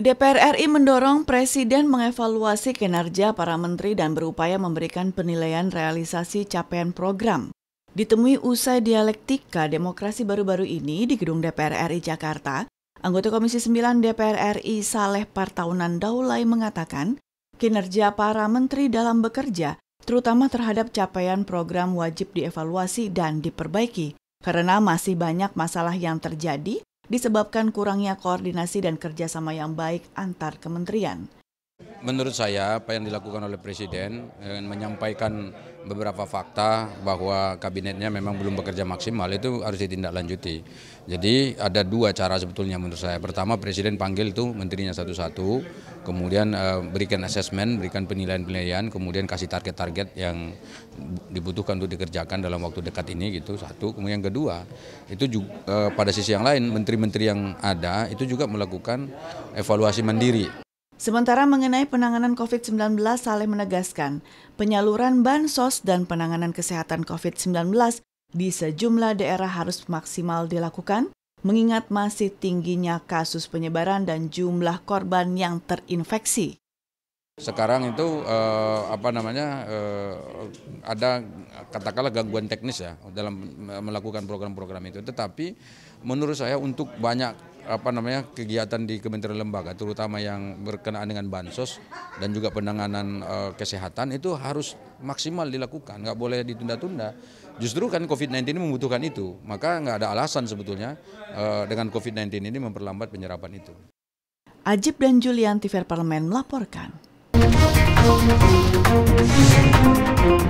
DPR RI mendorong Presiden mengevaluasi kinerja para menteri dan berupaya memberikan penilaian realisasi capaian program. Ditemui usai dialektika demokrasi baru-baru ini di gedung DPR RI Jakarta, anggota Komisi 9 DPR RI Saleh Partaunan Daulay mengatakan, kinerja para menteri dalam bekerja terutama terhadap capaian program wajib dievaluasi dan diperbaiki, karena masih banyak masalah yang terjadi disebabkan kurangnya koordinasi dan kerjasama yang baik antar kementerian menurut saya apa yang dilakukan oleh Presiden eh, menyampaikan beberapa fakta bahwa kabinetnya memang belum bekerja maksimal itu harus ditindaklanjuti. Jadi ada dua cara sebetulnya menurut saya. Pertama Presiden panggil itu menterinya satu-satu, kemudian eh, berikan asesmen, berikan penilaian-penilaian, kemudian kasih target-target yang dibutuhkan untuk dikerjakan dalam waktu dekat ini gitu satu. Kemudian yang kedua itu juga, eh, pada sisi yang lain menteri-menteri yang ada itu juga melakukan evaluasi mandiri. Sementara mengenai penanganan COVID-19, Saleh menegaskan penyaluran bansos dan penanganan kesehatan COVID-19 di sejumlah daerah harus maksimal dilakukan, mengingat masih tingginya kasus penyebaran dan jumlah korban yang terinfeksi. Sekarang itu eh, apa namanya eh, ada katakanlah gangguan teknis ya dalam melakukan program-program itu. Tetapi menurut saya untuk banyak apa namanya kegiatan di kementerian lembaga terutama yang berkenaan dengan bansos dan juga penanganan eh, kesehatan itu harus maksimal dilakukan nggak boleh ditunda-tunda justru kan COVID-19 ini membutuhkan itu maka nggak ada alasan sebetulnya eh, dengan COVID-19 ini memperlambat penyerapan itu Ajib dan Julianti Ver Parlemen melaporkan Thank you.